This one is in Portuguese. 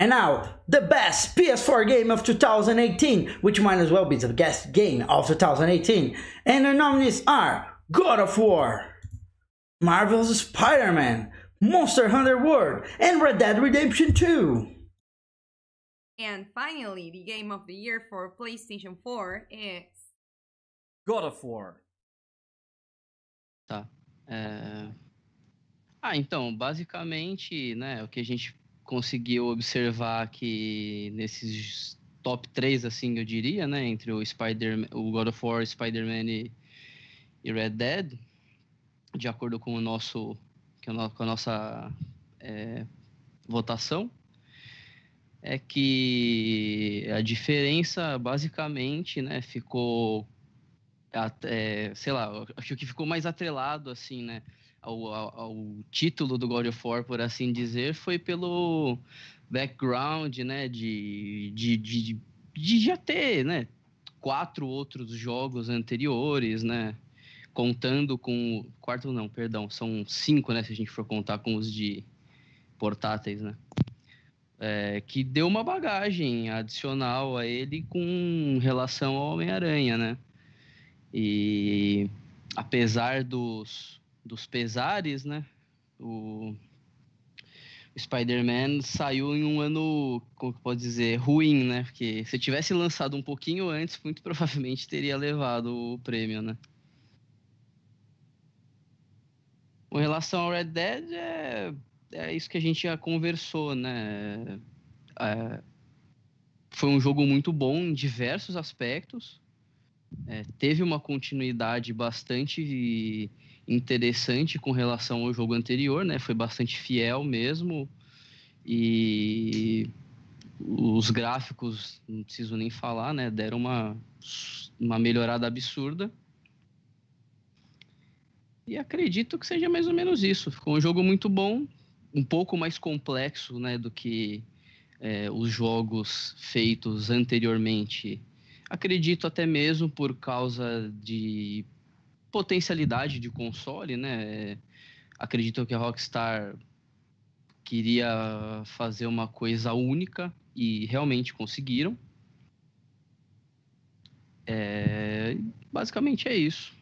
And now, the best PS4 game of 2018, which might as well be the best game of 2018. And the nominees are God of War, Marvel's Spider-Man, Monster Hunter World, and Red Dead Redemption 2. And finally, the game of the year for PlayStation 4 is God of War. Tá. É... Ah, então, basicamente, né, o que a gente conseguiu observar que nesses top 3, assim, eu diria, né? Entre o Spider o God of War, Spider-Man e, e, Red Dead, de acordo com o nosso. É com a nossa é, votação, é que a diferença basicamente né, ficou é, sei lá, acho que o que ficou mais atrelado, assim, né, ao, ao, ao, título do God of War, por assim dizer, foi pelo background, né, de, de, de, de já ter, né, quatro outros jogos anteriores, né, contando com quarto não, perdão, são cinco, né, se a gente for contar com os de portáteis, né, é, que deu uma bagagem adicional a ele com relação ao Homem Aranha, né. E apesar dos, dos pesares, né? O, o Spider-Man saiu em um ano, como que pode dizer, ruim, né? Porque se tivesse lançado um pouquinho antes, muito provavelmente teria levado o prêmio, né? Com relação ao Red Dead, é, é isso que a gente já conversou, né? É, foi um jogo muito bom em diversos aspectos é, teve uma continuidade bastante interessante com relação ao jogo anterior, né? Foi bastante fiel mesmo e os gráficos, não preciso nem falar, né? Deram uma, uma melhorada absurda. E acredito que seja mais ou menos isso. Ficou um jogo muito bom, um pouco mais complexo né, do que é, os jogos feitos anteriormente Acredito até mesmo por causa de potencialidade de console, né? Acredito que a Rockstar queria fazer uma coisa única e realmente conseguiram. É, basicamente é isso.